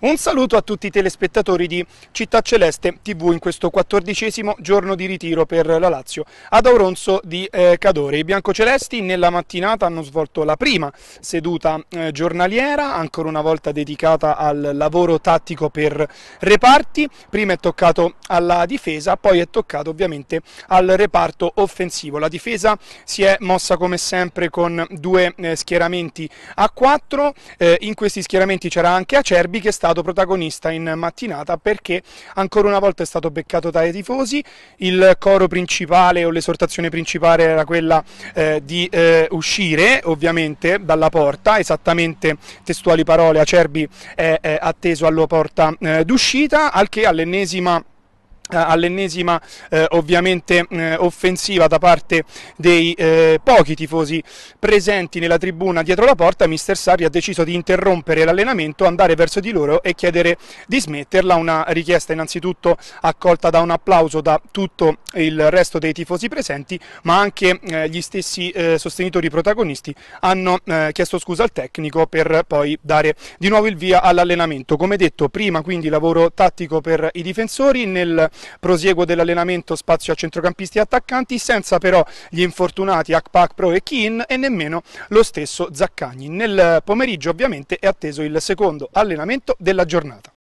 Un saluto a tutti i telespettatori di Città Celeste TV in questo quattordicesimo giorno di ritiro per la Lazio ad Auronzo di eh, Cadore. I biancocelesti nella mattinata hanno svolto la prima seduta eh, giornaliera, ancora una volta dedicata al lavoro tattico per reparti. Prima è toccato alla difesa, poi è toccato ovviamente al reparto offensivo. La difesa si è mossa come sempre con due eh, schieramenti a quattro, eh, in questi schieramenti c'era anche Acerbi che sta stato protagonista in mattinata perché ancora una volta è stato beccato dai tifosi, il coro principale o l'esortazione principale era quella eh, di eh, uscire ovviamente dalla porta, esattamente testuali parole, Acerbi è, è atteso alla porta eh, d'uscita, al che all'ennesima eh, all'ennesima eh, ovviamente eh, offensiva da parte dei eh, pochi tifosi presenti nella tribuna dietro la porta, mister Sarri ha deciso di interrompere l'allenamento, andare verso di loro e chiedere di smetterla, una richiesta innanzitutto accolta da un applauso da tutto il resto dei tifosi presenti, ma anche eh, gli stessi eh, sostenitori protagonisti hanno chiesto scusa al tecnico per poi dare di nuovo il via all'allenamento. Come detto prima quindi lavoro tattico per i difensori nel prosieguo dell'allenamento spazio a centrocampisti e attaccanti senza però gli infortunati Akpak Pro e Keen e nemmeno lo stesso Zaccagni. Nel pomeriggio ovviamente è atteso il secondo allenamento della giornata.